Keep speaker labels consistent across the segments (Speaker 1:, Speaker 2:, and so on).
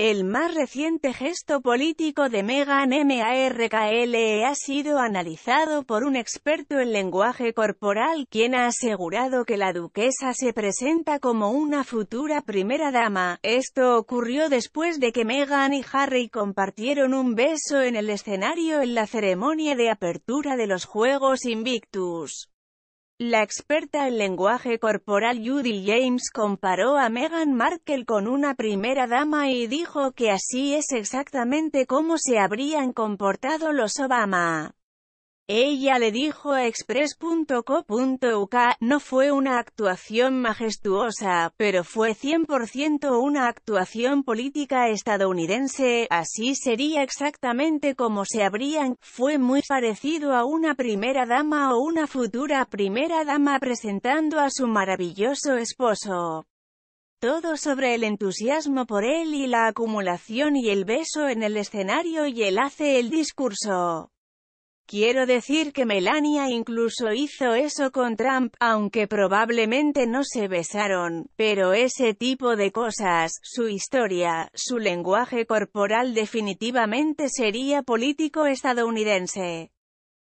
Speaker 1: El más reciente gesto político de Meghan Markle ha sido analizado por un experto en lenguaje corporal, quien ha asegurado que la duquesa se presenta como una futura primera dama. Esto ocurrió después de que Meghan y Harry compartieron un beso en el escenario en la ceremonia de apertura de los Juegos Invictus. La experta en lenguaje corporal Judy James comparó a Meghan Markle con una primera dama y dijo que así es exactamente cómo se habrían comportado los Obama. Ella le dijo a express.co.uk, no fue una actuación majestuosa, pero fue 100% una actuación política estadounidense, así sería exactamente como se habrían, fue muy parecido a una primera dama o una futura primera dama presentando a su maravilloso esposo. Todo sobre el entusiasmo por él y la acumulación y el beso en el escenario y él hace el discurso. Quiero decir que Melania incluso hizo eso con Trump, aunque probablemente no se besaron, pero ese tipo de cosas, su historia, su lenguaje corporal definitivamente sería político estadounidense.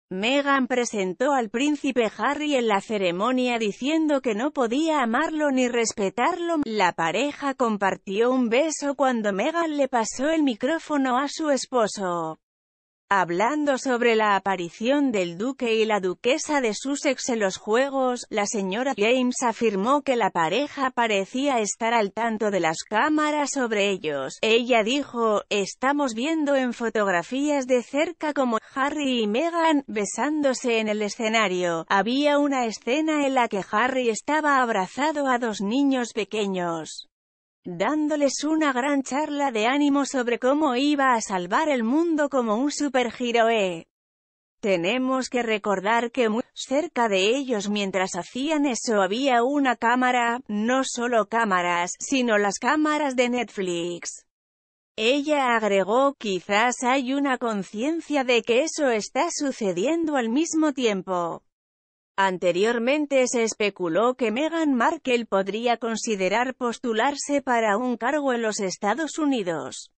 Speaker 1: Meghan presentó al príncipe Harry en la ceremonia diciendo que no podía amarlo ni respetarlo. La pareja compartió un beso cuando Meghan le pasó el micrófono a su esposo. Hablando sobre la aparición del duque y la duquesa de Sussex en los Juegos, la señora James afirmó que la pareja parecía estar al tanto de las cámaras sobre ellos. Ella dijo, estamos viendo en fotografías de cerca como Harry y Meghan, besándose en el escenario. Había una escena en la que Harry estaba abrazado a dos niños pequeños dándoles una gran charla de ánimo sobre cómo iba a salvar el mundo como un superhéroe. Tenemos que recordar que muy cerca de ellos mientras hacían eso había una cámara, no solo cámaras, sino las cámaras de Netflix. Ella agregó, quizás hay una conciencia de que eso está sucediendo al mismo tiempo. Anteriormente se especuló que Meghan Markle podría considerar postularse para un cargo en los Estados Unidos.